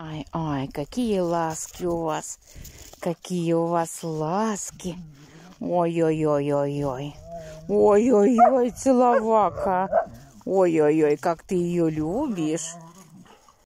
Ай, ай, какие ласки у вас. Какие у вас ласки. Ой-ой-ой-ой-ой. Ой-ой-ой, целовака. Ой-ой-ой, как ты ее любишь.